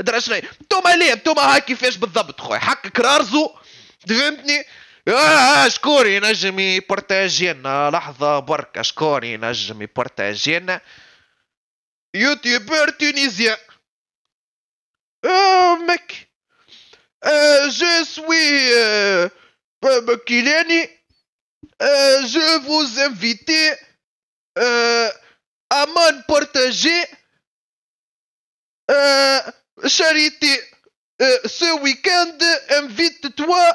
درا شنو انتوما ليه انتوما هاي كيفاش بالضبط خويا حقك رارزو فهمتني آه شكون ينجم يبارتاجينا لحظة برك شكون ينجم يبارتاجينا يوتيوبر تونيزيان آه مك جو سوي بابا كيلاني جو فوز انفيتي ا امان بارتاجي Charité, euh, ce week-end, invite-toi